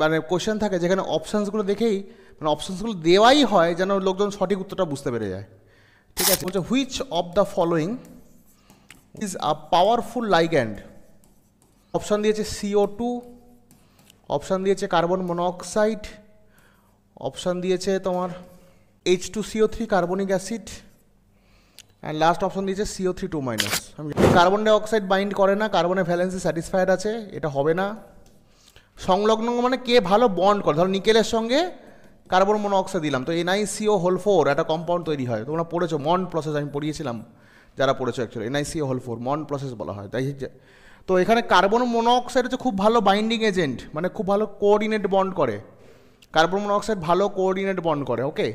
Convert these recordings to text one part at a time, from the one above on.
মানে কোয়েশ্চেন থাকে যেখানে অপশানসগুলো দেখেই মানে অপশানসগুলো দেওয়াই হয় যেন লোকজন সঠিক উত্তরটা বুঝতে পেরে যায় ঠিক আছে বলছে which of the following is a powerful ligand option দিয়েছে সিও টু অপশান দিয়েছে কার্বন মনোক্সাইড অপশান দিয়েছে তোমার H two CO three carbonic acid and last option দিয়েছে সিও থ্রি টু মাইনাস আমি কার্বন ডাইঅক্সাইড বাইন্ড করে না কার্বনের valency satisfied আছে এটা হবে না সংলগ্ন মানে কে ভালো বন্ড করে ধরো নিকেলের সঙ্গে কার্বন মনোক্সাইড দিলাম তো এনআইসিও হোল ফোর একটা কম্পাউন্ড তৈরি হয় তোমরা পড়েছো মন প্রসেস আমি পড়িয়েছিলাম যারা পড়েছো actually NICO whole four Mond process বলা হয় তাই তো এখানে কার্বন মনোঅক্সাইড হচ্ছে খুব ভালো বাইন্ডিং এজেন্ট মানে খুব ভালো কোঅর্ডিনেট বন্ড করে কার্বন মনোঅক্সাইড ভালো কোঅর্ডিনেট বন্ড করে ওকে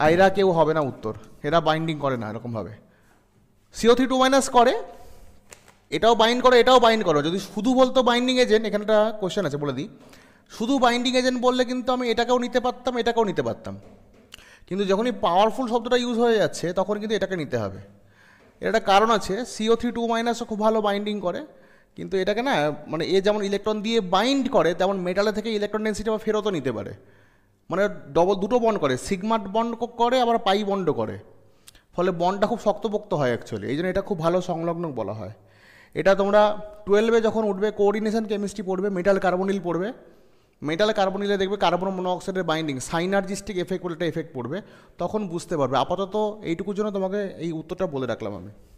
আর এরা কেউ হবে না উত্তর এরা বাইন্ডিং করে না এরকমভাবে সিও থ্রি টু মাইনাস করে এটাও বাইন্ড করো এটাও বাইন্ড করো যদি শুধু বলতো বাইন্ডিং এজেন্ট এখানে একটা কোয়েশ্চেন আছে বলে দিই শুধু বাইন্ডিং এজেন্ট বললে কিন্তু আমি এটাকেও নিতে পারতাম এটাকেও নিতে পারতাম কিন্তু যখনই পাওয়ারফুল শব্দটা ইউজ হয়ে যাচ্ছে তখন কিন্তু এটাকে নিতে হবে এর একটা কারণ আছে সিও থ্রি টু মাইনাসও খুব ভালো বাইন্ডিং করে কিন্তু এটাকে না মানে এ যেমন ইলেকট্রন দিয়ে বাইন্ড করে তেমন মেটালে থেকে ইলেকট্রন ডেন্সিটি বা ফেরতও নিতে পারে মানে ডবল দুটো বন্ড করে সিগমাট বন্ড করে আবার পাই বন্ড করে ফলে বন্ডটা খুব শক্তপোক্ত হয় অ্যাকচুয়ালি এই জন্য এটা খুব ভালো সংলগ্ন বলা হয় এটা তোমরা টুয়েলভে যখন উঠবে কোঅর্ডিনেশন কেমিস্ট্রি পড়বে মেটাল কার্বনিল পড়বে মেটাল কার্বনিলে দেখবে কার্বন মনোঅক্সাইডের বাইন্ডিং সাইনার্জিস্টিক এফেক্ট বলে একটা এফেক্ট পড়বে তখন বুঝতে পারবে আপাতত এইটুকুর জন্য তোমাকে এই উত্তরটা বলে রাখলাম আমি